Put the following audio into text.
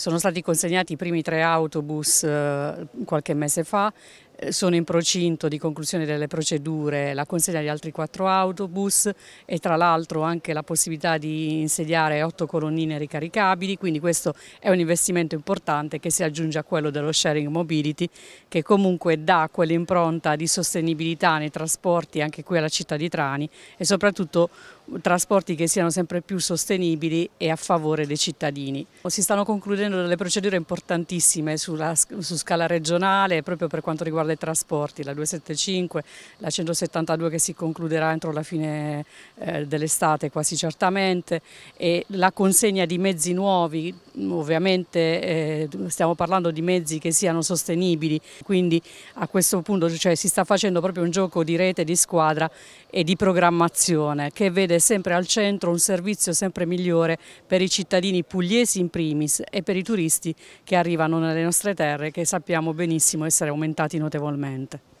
Sono stati consegnati i primi tre autobus eh, qualche mese fa sono in procinto di conclusione delle procedure la consegna di altri quattro autobus e tra l'altro anche la possibilità di insediare otto colonnine ricaricabili, quindi questo è un investimento importante che si aggiunge a quello dello sharing mobility che comunque dà quell'impronta di sostenibilità nei trasporti anche qui alla città di Trani e soprattutto trasporti che siano sempre più sostenibili e a favore dei cittadini. Si stanno concludendo delle procedure importantissime sulla, su scala regionale proprio per quanto riguarda dei trasporti, la 275, la 172 che si concluderà entro la fine eh, dell'estate quasi certamente e la consegna di mezzi nuovi ovviamente eh, stiamo parlando di mezzi che siano sostenibili, quindi a questo punto cioè, si sta facendo proprio un gioco di rete, di squadra e di programmazione che vede sempre al centro un servizio sempre migliore per i cittadini pugliesi in primis e per i turisti che arrivano nelle nostre terre che sappiamo benissimo essere aumentati notevolmente.